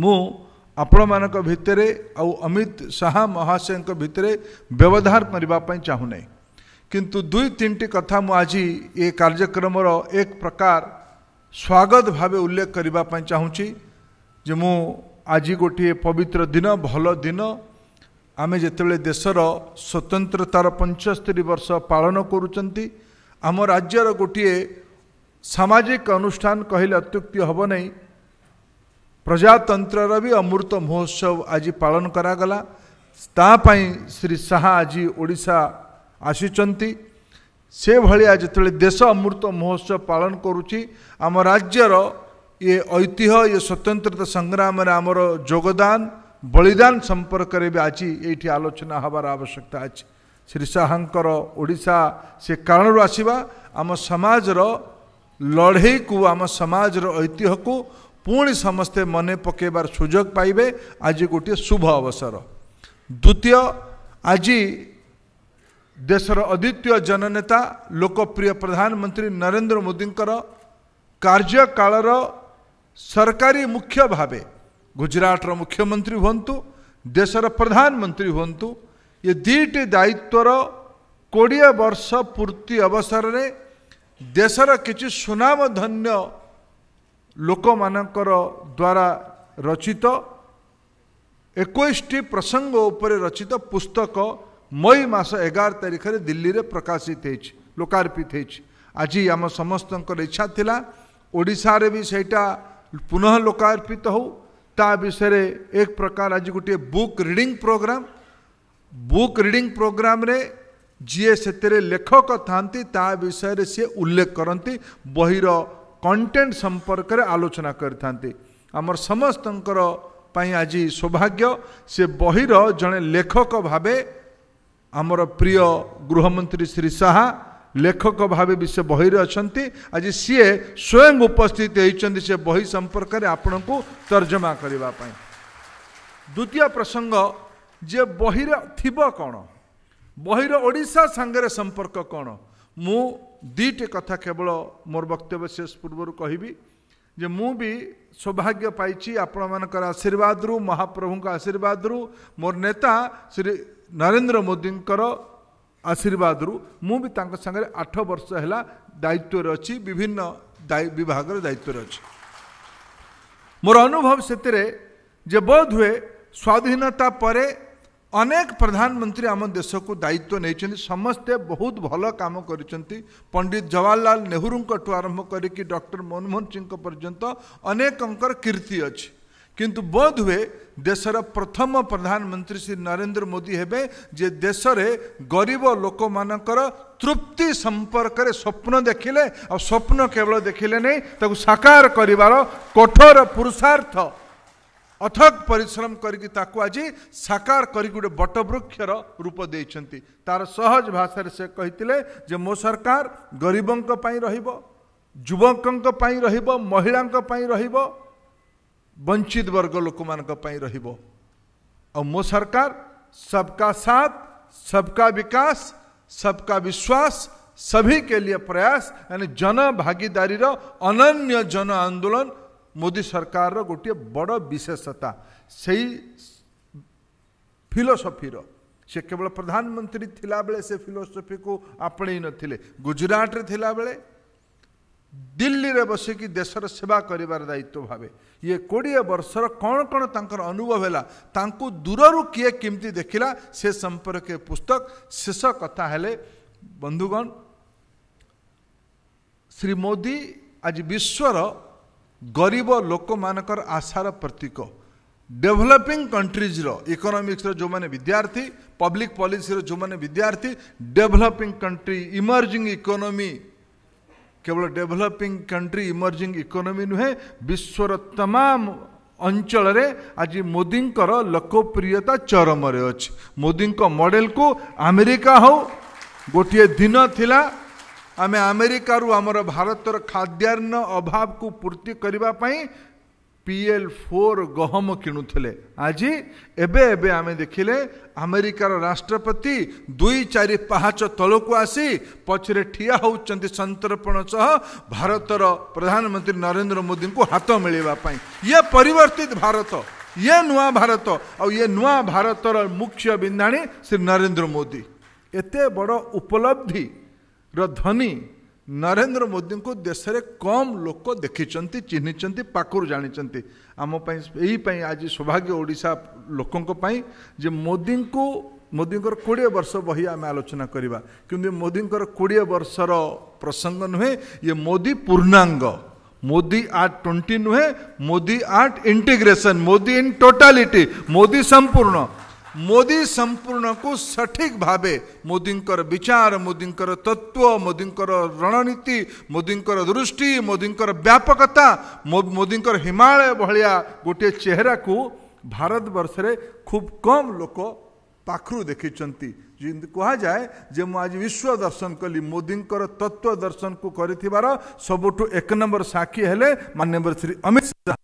ମୁଁ ଆପଣମାନଙ୍କ ଭିତରେ ଆଉ ଅମିତ ଶାହା ମହାଶୟଙ୍କ ଭିତରେ ବ୍ୟବଧାନ କରିବା ପାଇଁ ଚାହୁଁନାହିଁ କିନ୍ତୁ ଦୁଇ ତିନିଟି କଥା ମୁଁ ଆଜି ଏ କାର୍ଯ୍ୟକ୍ରମର ଏକ ପ୍ରକାର ସ୍ୱାଗତ ଭାବେ ଉଲ୍ଲେଖ କରିବା ପାଇଁ ଚାହୁଁଛି ଯେ ମୁଁ ଆଜି ଗୋଟିଏ ପବିତ୍ର ଦିନ ଭଲ ଦିନ ଆମେ ଯେତେବେଳେ ଦେଶର ସ୍ୱତନ୍ତ୍ରତାର ପଞ୍ଚସ୍ତରୀ ବର୍ଷ ପାଳନ କରୁଛନ୍ତି ଆମ ରାଜ୍ୟର ଗୋଟିଏ ସାମାଜିକ ଅନୁଷ୍ଠାନ କହିଲେ ଅତ୍ୟୁକ୍ତି ହେବ ନାହିଁ ପ୍ରଜାତନ୍ତ୍ରର ବି ଅମୃତ ମହୋତ୍ସବ ଆଜି ପାଳନ କରାଗଲା ତା ପାଇଁ ଶ୍ରୀ ଶାହା ଆଜି ଓଡ଼ିଶା ଆସିଛନ୍ତି ସେଭଳିଆ ଯେତେବେଳେ ଦେଶ ଅମୃତ ମହୋତ୍ସବ ପାଳନ କରୁଛି ଆମ ରାଜ୍ୟର ଇଏ ଐତିହ୍ୟ ଇଏ ସ୍ୱତନ୍ତ୍ରତା ସଂଗ୍ରାମରେ ଆମର ଯୋଗଦାନ ବଳିଦାନ ସମ୍ପର୍କରେ ବି ଆଜି ଏଇଠି ଆଲୋଚନା ହେବାର ଆବଶ୍ୟକତା ଅଛି ଶ୍ରୀ ଶାହାଙ୍କର ଓଡ଼ିଶା ସେ କାରଣରୁ ଆସିବା ଆମ ସମାଜର ଲଢ଼େଇକୁ ଆମ ସମାଜର ଐତିହ୍ୟକୁ पि समस्ते मन पकेबार सुजोग पाइबे आज गोट शुभ अवसर द्वितीय आज देशर र अद्वितीय जननेता लोकप्रिय प्रधानमन्त्री नरेन्द्र मोदीको कार्यकाल सरकारी मुख्य भा गुजराटर मुख्यमंत्री हुन्नु देशर र प्रधानमन्त्री हुतु दुईटी दायित्व रोड वर्ष पूर्ति अवसर देश देशर कि सुनाम धन्य ଲୋକମାନଙ୍କର ଦ୍ୱାରା ରଚିତ ଏକୋଇଶଟି ପ୍ରସଙ୍ଗ ଉପରେ ରଚିତ ପୁସ୍ତକ ମଇ ମାସ ଏଗାର ତାରିଖରେ ଦିଲ୍ଲୀରେ ପ୍ରକାଶିତ ହେଇଛି ଲୋକାର୍ପିତ ହେଇଛି ଆଜି ଆମ ସମସ୍ତଙ୍କର ଇଚ୍ଛା ଥିଲା ଓଡ଼ିଶାରେ ବି ସେଇଟା ପୁନଃ ଲୋକାର୍ପିତ ହେଉ ତା ବିଷୟରେ ଏକ ପ୍ରକାର ଆଜି ଗୋଟିଏ book reading program book reading ପ୍ରୋଗ୍ରାମ୍ରେ ଯିଏ ସେଥିରେ ଲେଖକ ଥାନ୍ତି ତା ବିଷୟରେ ସିଏ ଉଲ୍ଲେଖ କରନ୍ତି ବହିର କଣ୍ଟେଣ୍ଟ ସମ୍ପର୍କରେ ଆଲୋଚନା କରିଥାନ୍ତି ଆମର ସମସ୍ତଙ୍କର ପାଇଁ ଆଜି ସୌଭାଗ୍ୟ ସେ ବହିର ଜଣେ ଲେଖକ ଭାବେ ଆମର ପ୍ରିୟ ଗୃହମନ୍ତ୍ରୀ ଶ୍ରୀ ଶାହା ଲେଖକ ଭାବେ ବି ସେ ବହିରେ ଅଛନ୍ତି ଆଜି ସିଏ ସ୍ୱୟଂ ଉପସ୍ଥିତ ହୋଇଛନ୍ତି ସେ ବହି ସମ୍ପର୍କରେ ଆପଣଙ୍କୁ ତର୍ଜମା କରିବା ପାଇଁ ଦ୍ୱିତୀୟ ପ୍ରସଙ୍ଗ ଯେ ବହିରେ ଥିବ କ'ଣ ବହିର ଓଡ଼ିଶା ସାଙ୍ଗରେ ସମ୍ପର୍କ କ'ଣ ମୁଁ ଦୁଇଟି କଥା କେବଳ ମୋର ବକ୍ତବ୍ୟ ଶେଷ ପୂର୍ବରୁ କହିବି ଯେ ମୁଁ ବି ସୌଭାଗ୍ୟ ପାଇଛି ଆପଣମାନଙ୍କର ଆଶୀର୍ବାଦରୁ ମହାପ୍ରଭୁଙ୍କ ଆଶୀର୍ବାଦରୁ ମୋର ନେତା ଶ୍ରୀ ନରେନ୍ଦ୍ର ମୋଦିଙ୍କର ଆଶୀର୍ବାଦରୁ ମୁଁ ବି ତାଙ୍କ ସାଙ୍ଗରେ ଆଠ ବର୍ଷ ହେଲା ଦାୟିତ୍ୱରେ ଅଛି ବିଭିନ୍ନ ବିଭାଗର ଦାୟିତ୍ୱରେ ଅଛି ମୋର ଅନୁଭବ ସେଥିରେ ଯେ ବୋଧ ହୁଏ ସ୍ୱାଧୀନତା ପରେ अनेक प्रधानमन्त्री आम देशको दायित्व नै समस्ते बहुत भल कम गरिन्छ पण्डित जवाहररलाल नेक डक्टर मनमोहन सिंह पर्यन्त अनेक कीर्ति किंतु अर्छ हुए देशर प्रथम प्रधानमन्त्री श्री नरेन्द्र मोदी हेर्ने देशले गरीब लोक म तृप्ति सम्पर्कले स्वप्न देखिले आउ स्वप्न केवल देखिले नै त्यो साकार गरठोर पुरुषार्थ অথক পরিশ্রম করি তাকে আজ সাকার করি গোটে বটবৃক্ষর রূপ দিয়েছেন তার সহজ ভাষায় সে কে যে মো সরকার গরিবঙ্ রহব যুবকঙ্ রহব মহিলা রহব বঞ্চিত বর্গ লোক রহব মো সরকার सबका साथ सबका विकास सबका विश्वास सभी के लिए प्रयास यानी जन भागीदारी अनन्य जन आंदोलन ମୋଦି ସରକାରର ଗୋଟିଏ ବଡ଼ ବିଶେଷତା ସେଇ ଫିଲୋସଫିର ସେ କେବଳ ପ୍ରଧାନମନ୍ତ୍ରୀ ଥିଲାବେଳେ ସେ ଫିଲୋସଫିକୁ ଆପଣେଇ ନଥିଲେ ଗୁଜୁରାଟରେ ଥିଲାବେଳେ ଦିଲ୍ଲୀରେ ବସିକି ଦେଶର ସେବା କରିବାର ଦାୟିତ୍ୱ ଭାବେ ଇଏ କୋଡ଼ିଏ ବର୍ଷର କ'ଣ କ'ଣ ତାଙ୍କର ଅନୁଭବ ହେଲା ତାଙ୍କୁ ଦୂରରୁ କିଏ କେମିତି ଦେଖିଲା ସେ ସମ୍ପର୍କୀୟ ପୁସ୍ତକ ଶେଷ କଥା ହେଲେ ବନ୍ଧୁଗଣ ଶ୍ରୀ ମୋଦି ଆଜି ବିଶ୍ୱର গরিব লোকমানকর আশার প্রতীক ডেভেলপিং কন্ট্রিজর ইকোনোমিক্সর যে বিদ্যার্থী পব্লিক পলিসির যে বিদ্যার্থী ডেভেলপিং কন্ট্রি ইমর্জিং ইকোনোমি কেবল ডেভেলপিং কন্ট্রি ইমর্জিং ইকোনোমি নুহে বিশ্বর তমাম ଅଞ୍ଚଳରେ ଆଜି ମୋଦିଙ୍କର ଲୋକପ୍ରିୟତା ଚରମରେ ଅଛି ମୋଦିଙ୍କ ମଡ଼େଲକୁ ଆମେରିକା ହେଉ ଗୋଟିଏ ଦିନ ଥିଲା ु भारत खाद्यान्न अभाव पूर्ति पूर्तिको पिएल फोर गहम कि आज एबे एबे एम देखि आमेरिक राष्ट्रपति दुई चारिहाच तलको आसि पछेर ठियाउँछ सन्तर्पणसह भारत र प्रधानमन्त्री नरेन्द्र को हात मिलवा ये परिवर्तित भारत ये नभ भारत ये आउ न मुख्य बिन्दाणी श्री नरेन्द्र मोदी एते बड उपलब्धि र ଧନୀ ନରେନ୍ଦ୍ର ମୋଦିଙ୍କୁ ଦେଶରେ କମ୍ ଲୋକ ଦେଖିଛନ୍ତି ଚିହ୍ନିଛନ୍ତି ପାଖରୁ ଜାଣିଛନ୍ତି ଆମ ପାଇଁ ଏଇ ପାଇଁ ଆଜି ସୌଭାଗ୍ୟ ଓଡ଼ିଶା ଲୋକଙ୍କ ପାଇଁ ଯେ ମୋଦିଙ୍କୁ ମୋଦିଙ୍କର କୋଡ଼ିଏ ବର୍ଷ ବହି ଆମେ ଆଲୋଚନା କରିବା କିନ୍ତୁ ମୋଦିଙ୍କର କୋଡ଼ିଏ ବର୍ଷର ପ୍ରସଙ୍ଗ ନୁହେଁ ଇଏ ମୋଦି ପୂର୍ଣ୍ଣାଙ୍ଗ ମୋଦି ଆର୍ଟ ଟ୍ୱେଣ୍ଟି ନୁହେଁ Modi at integration Modi in totality Modi ସମ୍ପୂର୍ଣ୍ଣ मोदी संपूर्ण को सठिक भाव मोदी विचार मोदी तत्व मोदी रणनीति मोदी दृष्टि मोदी व्यापकता मोदी हिमालय भाया गोटे चेहरा को भारत बर्ष खूब कम लोक पाखु देखी कहा जाए जे आज विश्व दर्शन कली मोदी तत्व दर्शन को कर सबुठ एक नंबर साक्षी हेले मानव श्री अमित शाह